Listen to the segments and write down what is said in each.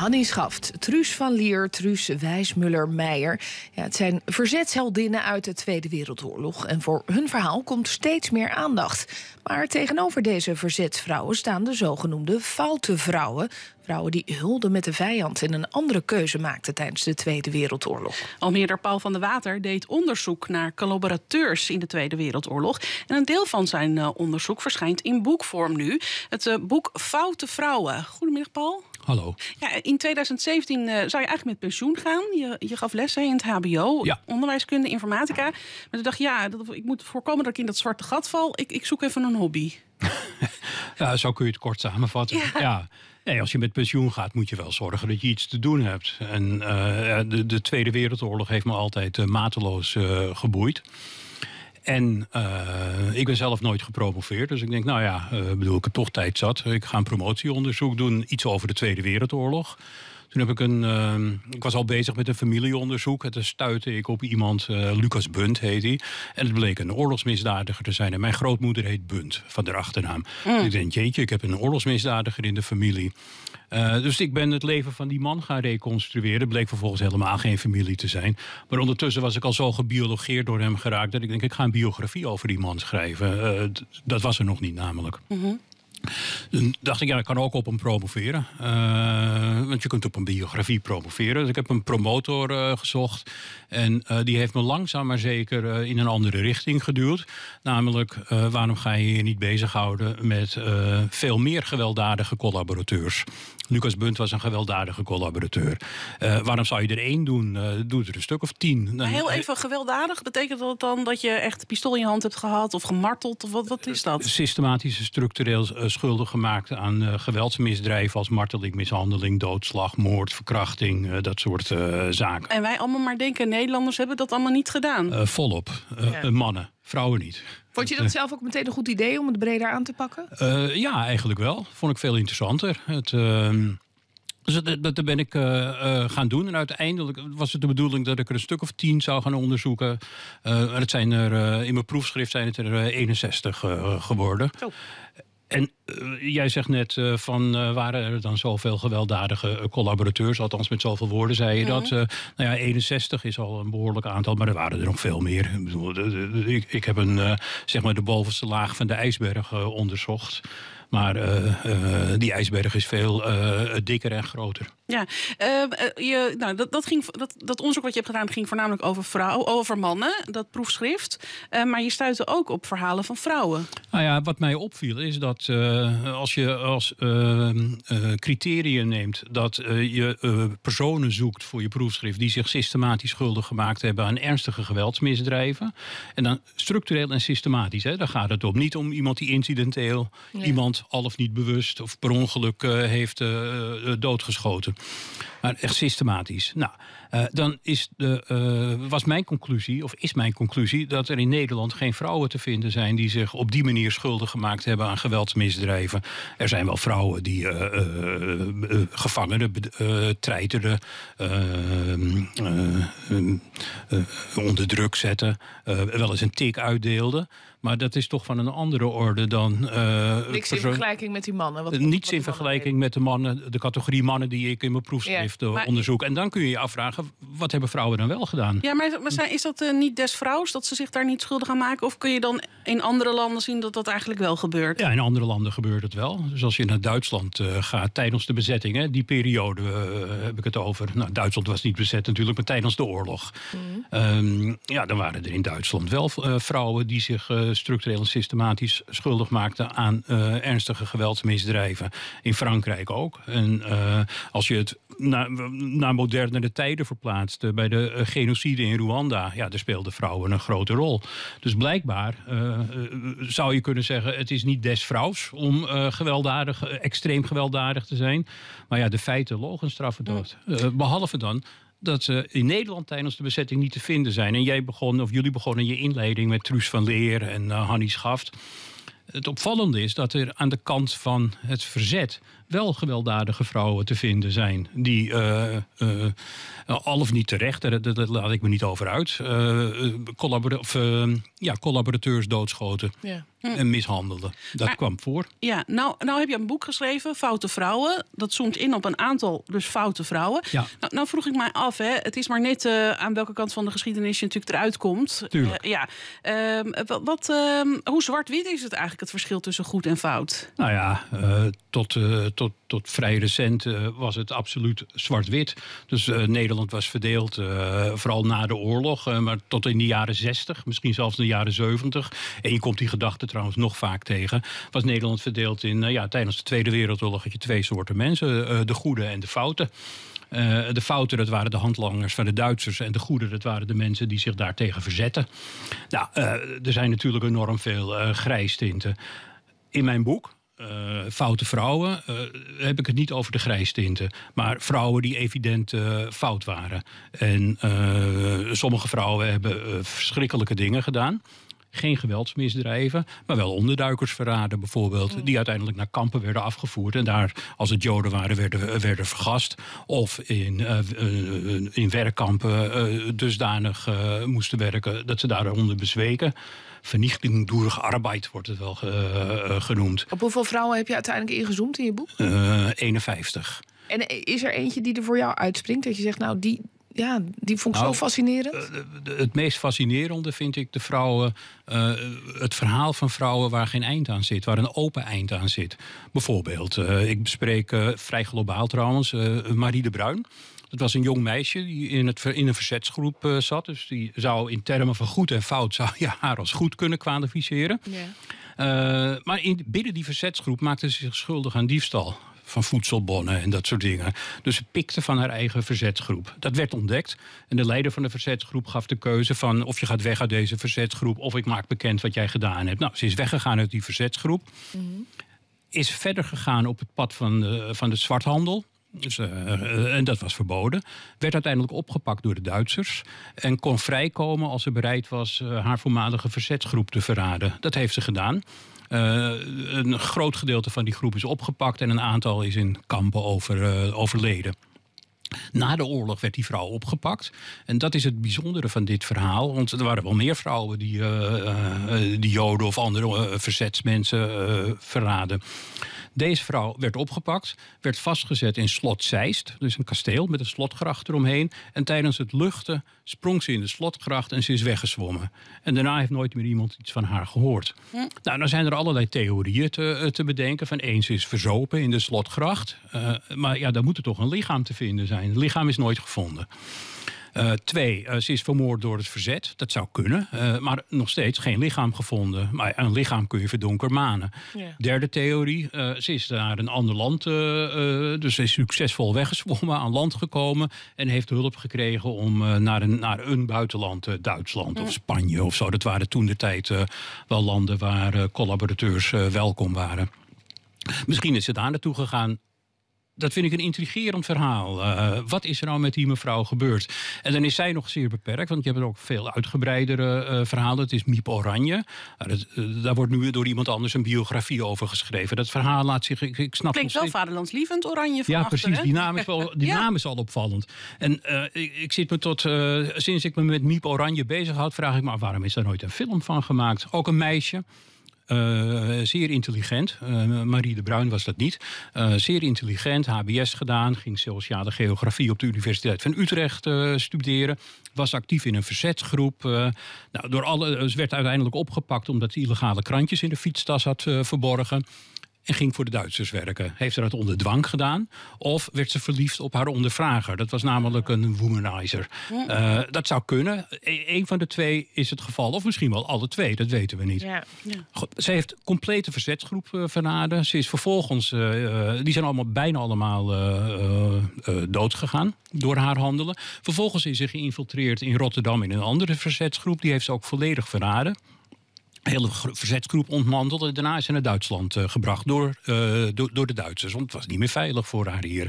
Hanni Schaft, Truus van Lier, Truus Wijsmuller-Meijer. Ja, het zijn verzetsheldinnen uit de Tweede Wereldoorlog. En voor hun verhaal komt steeds meer aandacht. Maar tegenover deze verzetsvrouwen staan de zogenoemde foute vrouwen. Vrouwen die hulden met de vijand en een andere keuze maakten tijdens de Tweede Wereldoorlog. Almeerder Paul van der Water deed onderzoek naar collaborateurs in de Tweede Wereldoorlog. En een deel van zijn eh, onderzoek verschijnt in boekvorm nu. Het eh, boek Foute Vrouwen. Goedemiddag, Paul. Ja, in 2017 eh, zou je eigenlijk met pensioen gaan. Je, je gaf lessen in het HBO, ja. onderwijskunde, informatica. Maar toen dacht je, ja, dat, ik moet voorkomen dat ik in dat zwarte gat val. Ik, ik zoek even een hobby. zo kun je het kort samenvatten. ja. Nee, als je met pensioen gaat, moet je wel zorgen dat je iets te doen hebt. En eh, de, de, Tweede Wereldoorlog heeft me altijd eh, mateloos uh, geboeid. En eh, ik ben zelf nooit gepromoveerd. Dus ik denk, nou ja, eh, bedoel, ik het toch tijd zat. Ik ga een promotieonderzoek doen, iets over de Tweede Wereldoorlog. Toen heb ik een. Ehm, ik was al bezig met een familieonderzoek. En toen stuitte ik op iemand, eh, Lucas Bunt heet hij. En het bleek een oorlogsmisdadiger te zijn. En mijn grootmoeder heet Bunt, van de achternaam. Mm. Ik denk, jeetje, ik heb een oorlogsmisdadiger in de familie. Eh, dus ik ben het leven van die man gaan reconstrueren. Bleek vervolgens helemaal geen familie te zijn. Maar ondertussen was ik al zo gebiologeerd door hem geraakt dat ik denk, ik ga een biografie over die man schrijven. Eh, dat was er nog niet namelijk. Mm dan dacht ik, ja, ik kan ook op hem promoveren. Eh, want je kunt op een biografie promoveren. Dus ik heb een promotor eh, gezocht. En eh, die heeft me langzaam maar zeker in een andere richting geduwd. Namelijk, waarom ga je je niet bezighouden met veel meer gewelddadige collaborateurs? Lucas Bunt was een gewelddadige collaborateur. waarom zou je er één doen? doe er een stuk of tien. Maar heel even gewelddadig, betekent dat dan dat je echt pistool in je hand hebt gehad of gemarteld? Of wat, wat is dat? systematische structureel schuldig gemaakt aan eh, geweldsmisdrijven als marteling, mishandeling, doodslag, moord, verkrachting, eh, dat soort eh, zaken. En wij allemaal maar denken, Nederlanders hebben dat allemaal niet gedaan. volop, mannen. Vrouwen niet. Vond je dat zelf ook meteen een goed idee om het breder aan te pakken? ja, eigenlijk wel. Vond ik veel interessanter. Het, ehm, dus dat, ben ik gaan doen. En uiteindelijk was het de bedoeling dat ik er een stuk of tien zou gaan onderzoeken. en het zijn er, in mijn proefschrift zijn het er 61 geworden. En eh, jij zegt net eh, van eh, waren er dan zoveel gewelddadige collaborateurs, althans met zoveel woorden zei je dat. Mhm. nou ja, 61 is al een behoorlijk aantal, maar er waren er nog veel meer. Ik, ik heb een, zeg maar de bovenste laag van de ijsberg onderzocht. Maar eh, eh, die ijsberg is veel eh, dikker en groter. Ja, je, nou, dat, dat, ging, dat, dat onderzoek wat je hebt gedaan ging voornamelijk over vrouwen, over mannen, dat proefschrift. maar je stuitte ook op verhalen van vrouwen. Nou ja, wat mij opviel is dat als je als criteria neemt dat je personen zoekt voor je proefschrift die zich systematisch schuldig gemaakt hebben aan ernstige geweldsmisdrijven. En dan structureel en systematisch, hè, daar gaat het om. Niet om iemand die incidenteel iemand al of niet bewust of per ongeluk eh, heeft eh, eh, doodgeschoten. Maar echt systematisch. Nou, dan is de, was mijn conclusie, of is mijn conclusie, dat er in Nederland geen vrouwen te vinden zijn die zich op die manier schuldig gemaakt hebben aan geweldsmisdrijven. Er zijn wel vrouwen die gevangenen, treiteren, ehm, onder druk zetten, wel eens een tik uitdeelden. Maar dat is toch van een andere orde dan... Eh, Niks in vergelijking met die mannen? Wat, eh, niets in vergelijking met de mannen, de categorie mannen die ik in mijn proefschrift eh, onderzoek. En dan kun je je afvragen, wat hebben vrouwen dan wel gedaan? Ja, maar, maar zijn, is dat niet des vrouws dat ze zich daar niet schuldig aan maken? Of kun je dan in andere landen zien dat dat eigenlijk wel gebeurt? Ja, in andere landen gebeurt het wel. Dus als je naar Duitsland gaat tijdens de bezetting, hè, die periode heb ik het over. Nou, Duitsland was niet bezet natuurlijk, maar tijdens de oorlog. Mhm. Ehm, ja, dan waren er in Duitsland wel vrouwen die zich structureel en systematisch schuldig maakte aan eh, ernstige geweldsmisdrijven. In Frankrijk ook. En eh, als je het naar, naar modernere tijden verplaatst, bij de eh, genocide in Rwanda, ja, daar speelden vrouwen een grote rol. Dus blijkbaar zou je kunnen zeggen: het is niet des vrouws om gewelddadig, extreem gewelddadig te zijn. Maar ja, de feiten logen straffen dood. behalve dan dat ze in Nederland tijdens de bezetting niet te vinden zijn. En jij begon, of jullie begonnen je inleiding met Truus van Leer en uh, Schaft. Het opvallende is dat er aan de kant van het verzet wel gewelddadige vrouwen te vinden zijn. Die uh, al of niet terecht, eh, daar, laat ik me niet over uit, of, ehm, ja, collaborateurs doodschoten. Hm. En mishandelden. Dat kwam voor. Ja, nou, nou heb je een boek geschreven, Foute Vrouwen. Dat zoomt in op een aantal dus foute vrouwen. Ja. Nou, nou, vroeg ik mij af, hè, het is maar net aan welke kant van de geschiedenis je natuurlijk eruit komt. Tuurlijk. ja. Ehm, wat, ehm, hoe zwart-wit is het eigenlijk, het verschil tussen goed en fout? Nou ja, tot, tot, tot vrij recent eh, was het absoluut zwart-wit. Dus eh, Nederland was verdeeld, eh, vooral na de oorlog, maar tot in de jaren 60, misschien zelfs in de jaren 70. En je komt die gedachte trouwens nog vaak tegen. Was Nederland verdeeld in, ja, tijdens de Tweede Wereldoorlog had je twee soorten mensen: de goede en de fouten. de fouten, dat waren de handlangers van de Duitsers. En de goede, dat waren de mensen die zich daartegen verzetten. Nou, er zijn natuurlijk enorm veel uh, grijstinten. In mijn boek, uh, foute vrouwen, uh, heb ik het niet over de grijstinten. Maar vrouwen die evident eh, fout waren. En sommige vrouwen hebben verschrikkelijke dingen gedaan geen geweldsmisdrijven, maar wel onderduikersverraden bijvoorbeeld, mm. die uiteindelijk naar kampen werden afgevoerd en daar, als het Joden waren, werden, werden vergast of in, eh, eh, eh, in werkkampen dusdanig moesten werken dat ze daaronder bezweken. Vernichtingdoerig arbeid wordt het wel genoemd. Op hoeveel vrouwen heb je uiteindelijk ingezoomd in je boek? 51. En is er eentje die er voor jou uitspringt? Dat je zegt, nou, die, ja, die vond ik zo nou, fascinerend. Eh, het meest fascinerende vind ik de vrouwen, eh, het verhaal van vrouwen waar geen eind aan zit, waar een open eind aan zit. Bijvoorbeeld, eh, ik bespreek vrij globaal trouwens, Marie de Bruin. Dat was een jong meisje die in, het, in een verzetsgroep zat. Dus die zou in termen van goed en fout zou je haar als goed kunnen kwalificeren. Yeah. maar in, binnen die verzetsgroep maakte ze zich schuldig aan diefstal van voedselbonnen en dat soort dingen. Dus ze pikte van haar eigen verzetsgroep. Dat werd ontdekt en de leider van de verzetsgroep gaf de keuze van of je gaat weg uit deze verzetsgroep of ik maak bekend wat jij gedaan hebt. Nou, ze is weggegaan uit die verzetsgroep. Mhm. Is verder gegaan op het pad van van de zwarthandel. Dus, eh, eh, en dat was verboden. Werd uiteindelijk opgepakt door de Duitsers. En kon vrijkomen als ze bereid was eh, haar voormalige verzetsgroep te verraden. Dat heeft ze gedaan. een groot gedeelte van die groep is opgepakt en een aantal is in kampen over, overleden. Na de oorlog werd die vrouw opgepakt. En dat is het bijzondere van dit verhaal. Want er waren wel meer vrouwen die, die Joden of andere verzetsmensen verraden. Deze vrouw werd opgepakt, werd vastgezet in slot Zeist, dus een kasteel met een slotgracht eromheen. En tijdens het luchten sprong ze in de slotgracht en ze is weggezwommen. En daarna heeft nooit meer iemand iets van haar gehoord. Hm. Nou, dan zijn er allerlei theorieën te, eh, te bedenken. Van eens is verzopen in de slotgracht. Eh, maar ja, daar moet er toch een lichaam te vinden zijn. Het lichaam is nooit gevonden. Eh, twee, eh, ze is vermoord door het verzet. Dat zou kunnen. Eh, maar nog steeds geen lichaam gevonden. Maar een lichaam kun je verdonker manen. Derde theorie, ze is naar een ander land. dus is succesvol weggezwommen, aan land gekomen. En heeft hulp gekregen om naar, een, naar een buitenland, Duitsland of Spanje of zo. Dat waren toen de tijd wel landen waar collaborateurs welkom waren. Misschien is ze daar naartoe gegaan dat vind ik een intrigerend verhaal. Eh, wat is er nou met die mevrouw gebeurd? En dan is zij nog zeer beperkt, want je hebt ook veel uitgebreidere eh, verhalen. Het is Miep Oranje. Nou, eh, daar wordt nu door iemand anders een biografie over geschreven. Dat verhaal laat zich, ik, ik snap Klinkt wel vaderlandslievend, Oranje van Ja, precies. Die naam is, wel, die naam is al opvallend. En ik, ik, zit me tot, sinds ik me met Miep Oranje bezig had, vraag ik me af... waarom is daar nooit een film van gemaakt? Ook een meisje. Eh, zeer intelligent. Eh, Marie de Bruin was dat niet. Eh, zeer intelligent, HBS gedaan. Ging Sociale geografie op de Universiteit van Utrecht studeren. Was actief in een verzetsgroep. nou, door alle, werd uiteindelijk opgepakt omdat hij illegale krantjes in de fietstas had verborgen ging voor de Duitsers werken. Heeft ze dat onder dwang gedaan? Of werd ze verliefd op haar ondervrager? Dat was namelijk een womanizer. Eh, dat zou kunnen. Eén van de twee is het geval. Of misschien wel alle twee, dat weten we niet. Ja. ze heeft complete verzetsgroep eh, verraden. Ze is vervolgens, eh, die zijn allemaal, bijna allemaal doodgegaan door haar handelen. Vervolgens is ze geïnfiltreerd in Rotterdam in een andere verzetsgroep. Die heeft ze ook volledig verraden hele verzetsgroep ontmanteld. En daarna is ze naar Duitsland eh, gebracht door, eh, door, de Duitsers. Want het was niet meer veilig voor haar hier.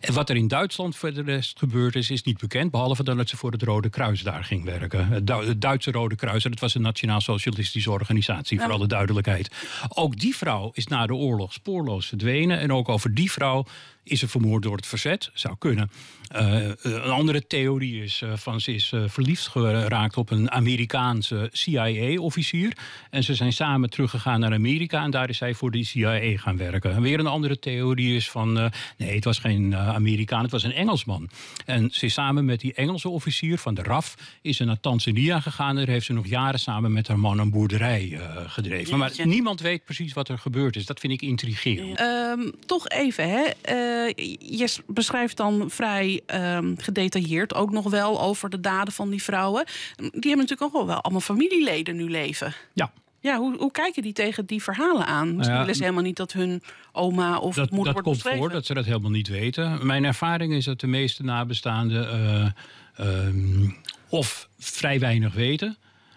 En wat er in Duitsland verder rest gebeurd is, is niet bekend. Behalve dat ze voor het Rode Kruis daar ging werken. Het, Duitse Rode Kruis. En het was een nationaal-socialistische organisatie, voor alle duidelijkheid. Ook die vrouw is na de oorlog spoorloos verdwenen. En ook over die vrouw is ze vermoord door het verzet? Zou kunnen. Eh, een andere theorie is van ze is verliefd geraakt op een Amerikaanse CIA-officier. En ze zijn samen teruggegaan naar Amerika en daar is zij voor de CIA gaan werken. En weer een andere theorie is van, eh, nee, het was geen eh, Amerikaan, het was een Engelsman. En ze is samen met die Engelse officier van de RAF is ze naar Tanzania gegaan. En daar heeft ze nog jaren samen met haar man een boerderij eh, gedreven. Maar niemand weet precies wat er gebeurd is. Dat vind ik intrigerend. Ehm, toch even, hè. je beschrijft dan vrij ehm, gedetailleerd ook nog wel over de daden van die vrouwen. Die hebben natuurlijk ook wel allemaal familieleden nu leven. Ja. Ja, hoe, hoe kijken die tegen die verhalen aan? Misschien willen ze helemaal niet dat hun oma of dat, moeder dat komt voor dat ze dat helemaal niet weten. Mijn ervaring is dat de meeste nabestaanden eh, ehm, of vrij weinig weten...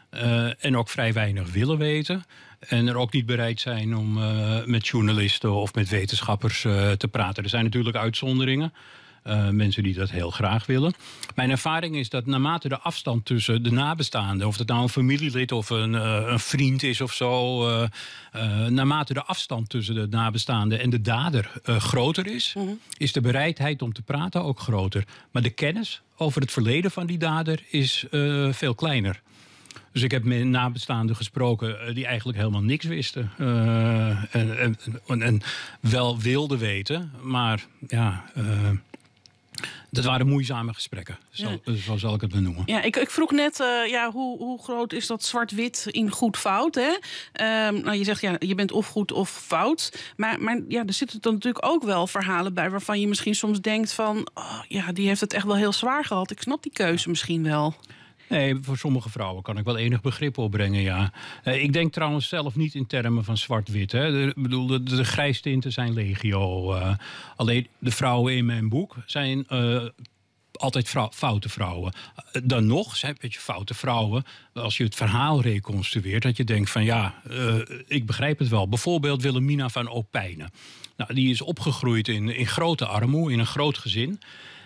Eh, en ook vrij weinig willen weten. En er ook niet bereid zijn om eh, met journalisten of met wetenschappers te praten. Er zijn natuurlijk uitzonderingen. Eh, mensen die dat heel graag willen. Mijn ervaring is dat naarmate de afstand tussen de nabestaanden, of dat nou een familielid of een, eh, een vriend is of zo, eh, naarmate de afstand tussen de nabestaanden en de dader groter is, mhm. is de bereidheid om te praten ook groter. Maar de kennis over het verleden van die dader is veel kleiner. Dus ik heb met nabestaanden gesproken die eigenlijk helemaal niks wisten. En, en, en, wel wilden weten, maar ja. Dat waren moeizame gesprekken, zo, zo, zal ik het benoemen. Ja, ik, ik vroeg net, eh, ja, hoe, hoe, groot is dat zwart-wit in goed-fout? Ehm, nou, je zegt, ja, je bent of goed of fout. Maar, maar ja, er zitten dan natuurlijk ook wel verhalen bij... waarvan je misschien soms denkt van... Oh, ja, die heeft het echt wel heel zwaar gehad. Ik snap die keuze misschien wel. Nee, voor sommige vrouwen kan ik wel enig begrip opbrengen, ja. Eh, ik denk trouwens zelf niet in termen van zwart-wit. Ik bedoel, de, de, grijstinten zijn legio. Eh. alleen de vrouwen in mijn boek zijn eh, altijd vrou foute vrouwen. Dan nog zijn het een beetje foute vrouwen als je het verhaal reconstrueert. Dat je denkt van ja, ik begrijp het wel. Bijvoorbeeld Willemina van Opijnen. Nou, die is opgegroeid in, in grote armoede, in een groot gezin.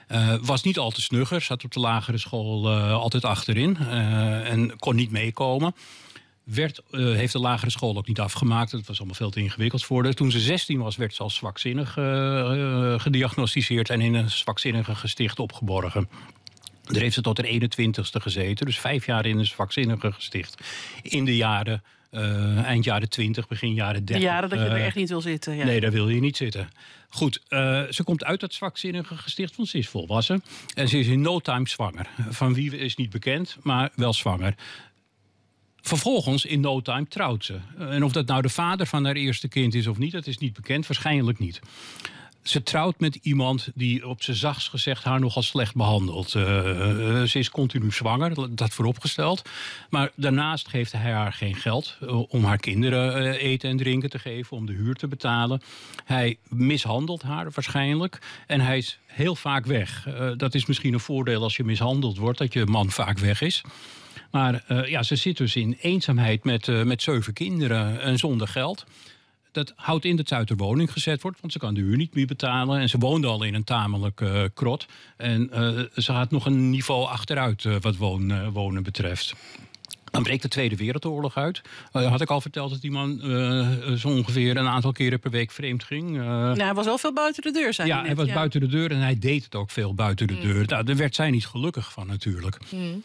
Eh, was niet al te snugger, zat op de lagere school eh, altijd achterin eh, en kon niet meekomen. Werd, heeft de lagere school ook niet afgemaakt. Dat was allemaal veel te ingewikkeld voor haar. Toen ze 16 was, werd ze als zwakzinnig gediagnosticeerd en in een zwakzinnige gesticht opgeborgen. Daar heeft ze tot haar 21ste gezeten, dus vijf jaar in een zwakzinnige gesticht. In de jaren uh, eind jaren 20, begin jaren 30. De jaren dat je er eh, echt niet wil zitten. Ja. Nee, daar wil je niet zitten. Goed, eh, ze komt uit dat zwakzinnige gesticht, van ze is volwassen. En ze is in no time zwanger. Van wie is niet bekend, maar wel zwanger. Vervolgens, in no time, trouwt ze. En of dat nou de vader van haar eerste kind is of niet, dat is niet bekend. Waarschijnlijk niet ze trouwt met iemand die op zijn zachts gezegd haar nogal slecht behandelt. Uh, ze is continu zwanger, dat vooropgesteld. Maar daarnaast geeft hij haar geen geld om haar kinderen eten en drinken te geven, om de huur te betalen. Hij mishandelt haar waarschijnlijk en hij is heel vaak weg. dat is misschien een voordeel als je mishandeld wordt, dat je man vaak weg is. Maar ja, ze zit dus in eenzaamheid met, met zeven kinderen en zonder geld dat houdt in dat ze uit haar woning gezet wordt, want ze kan de huur niet meer betalen. En ze woonde al in een tamelijk eh, krot. En eh, ze gaat nog een niveau achteruit eh, wat wonen, wonen betreft. Dan breekt de Tweede Wereldoorlog uit. Eh, had ik al verteld dat die man eh, eh, zo ongeveer een aantal keren per week vreemd ging. nou, hij was wel veel buiten de deur, zijn Ja, hij was buiten de deur en hij deed het ook veel buiten de, mm. deur. Nou, daar werd zij niet gelukkig van natuurlijk. Mm.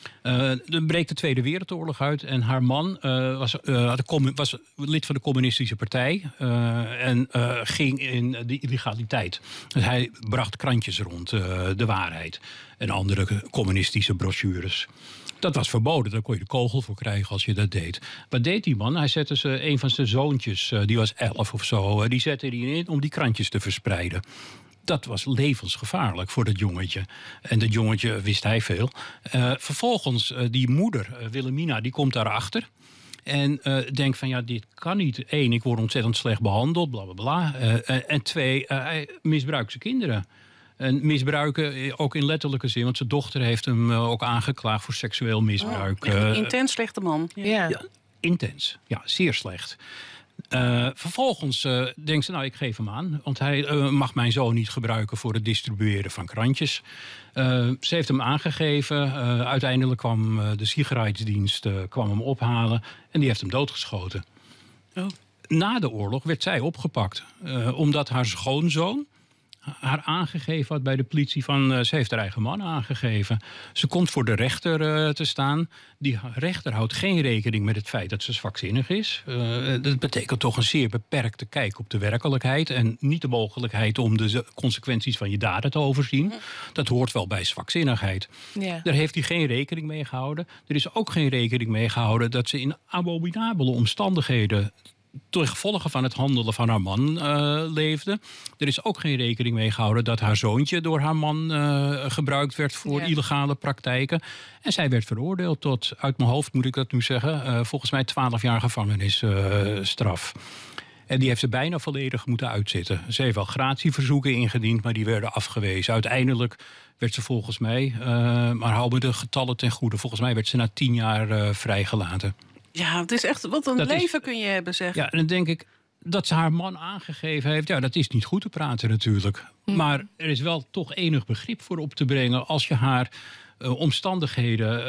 dan breekt de Tweede Wereldoorlog uit en haar man was, was, lid van de Communistische Partij en ging in de illegaliteit. Dus hij bracht krantjes rond, de waarheid en andere communistische brochures. Dat was verboden, daar kon je de kogel voor krijgen als je dat deed. Wat deed die man? Hij zette ze, een van zijn zoontjes, eh, die was elf of zo, eh, die zette die in om die krantjes te verspreiden dat was levensgevaarlijk voor dat jongetje. En dat jongetje wist hij veel. Eh, vervolgens, die moeder, Willemina, die komt daarachter. En denkt van ja, dit kan niet. Eén, ik word ontzettend slecht behandeld, bla bla bla. en twee, hij misbruikt zijn kinderen. En misbruiken eh, ook in letterlijke zin. Want zijn dochter heeft hem eh, ook aangeklaagd voor seksueel oh, misbruik. een eh, intens slechte man. Ja. Intens, ja, zeer slecht. vervolgens denkt ze, nou ik geef hem aan. Want hij mag mijn zoon niet gebruiken voor het distribueren van krantjes. ze heeft hem aangegeven. uiteindelijk kwam de sigaretsdienst kwam hem ophalen. En die heeft hem doodgeschoten. Oh. Na de oorlog werd zij opgepakt. omdat haar schoonzoon haar aangegeven had bij de politie. Van, eh, ze heeft haar eigen man aangegeven. Ze komt voor de rechter eh, te staan. Die rechter houdt geen rekening met het feit dat ze zwakzinnig is. Eh, dat betekent toch een zeer beperkte kijk op de werkelijkheid. En niet de mogelijkheid om de consequenties van je daden te overzien. Dat hoort wel bij zwakzinnigheid. Ja. Daar heeft hij geen rekening mee gehouden. Er is ook geen rekening mee gehouden dat ze in abominabele omstandigheden ten gevolge van het handelen van haar man eh, leefde. Er is ook geen rekening mee gehouden dat haar zoontje door haar man eh, gebruikt werd voor illegale praktijken. En zij werd veroordeeld tot, uit mijn hoofd moet ik dat nu zeggen, eh, volgens mij 12 jaar gevangenisstraf. En die heeft ze bijna volledig moeten uitzitten. Ze heeft wel gratieverzoeken ingediend, maar die werden afgewezen. Uiteindelijk werd ze volgens mij, maar houden me de getallen ten goede, volgens mij werd ze na tien jaar vrijgelaten. Ja, het is echt wat een leven kun je hebben, zeg. Ja, en dan denk ik dat ze haar man aangegeven heeft. Ja, dat is niet goed te praten natuurlijk. Hm. Maar er is wel toch enig begrip voor op te brengen als je haar eh, omstandigheden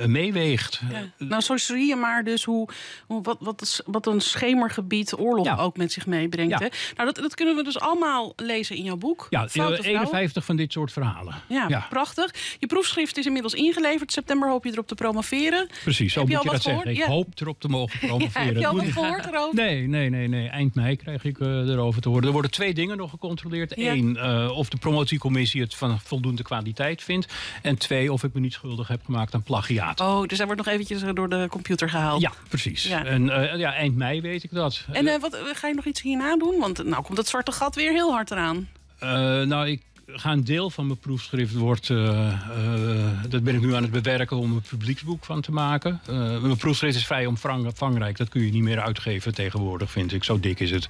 uh, meeweegt. Nou, zo zie je maar dus hoe, hoe wat, wat, wat, een schemergebied oorlog ook met zich meebrengt. Hè? Nou, dat, dat, kunnen we dus allemaal lezen in jouw boek. Ja, 51 van dit soort verhalen. Ja, prachtig. Je proefschrift is inmiddels ingeleverd. September hoop je erop te promoveren. Precies, zo heb moet je, je dat zeggen. Ik hoop erop te mogen promoveren. heb je al wat gehoord erover? Nee, nee, nee, nee. Eind mei krijg ik erover te horen. Er worden twee dingen nog gecontroleerd. Eén, of de promotiecommissie het van voldoende kwaliteit vindt. En twee, of ik me niet schuldig heb gemaakt aan plagiaat. Oh, dus hij wordt nog eventjes door de computer gehaald. Ja, precies. En eh, ja, eind mei weet ik dat. En eh, wat, eh, ga je nog iets hierna doen? Want nou komt dat zwarte gat weer heel hard eraan. nou, ik ga een deel van mijn proefschrift wordt... dat ben ik nu aan het bewerken om een publieksboek van te maken. mijn proefschrift is vrij omvangrijk. Dat kun je niet meer uitgeven tegenwoordig, vind ik. Zo dik is het.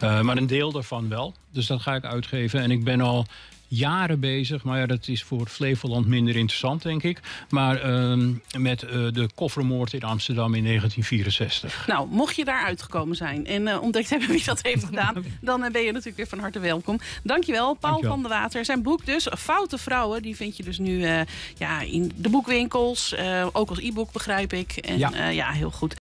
maar een deel daarvan wel. Dus dat ga ik uitgeven. En ik ben al jaren bezig. Maar ja, dat is voor Flevoland minder interessant, denk ik. Maar ehm, met eh, de koffermoord in Amsterdam in 1964. Nou, mocht je daar uitgekomen zijn en uh, ontdekt hebben wie dat heeft gedaan... dan eh, ben je natuurlijk weer van harte welkom. Dankjewel, Paul van der Water. Zijn boek dus, Foute Vrouwen, die vind je dus nu ja, in de boekwinkels. ook als e-book, begrijp ik. En ja, ja heel goed.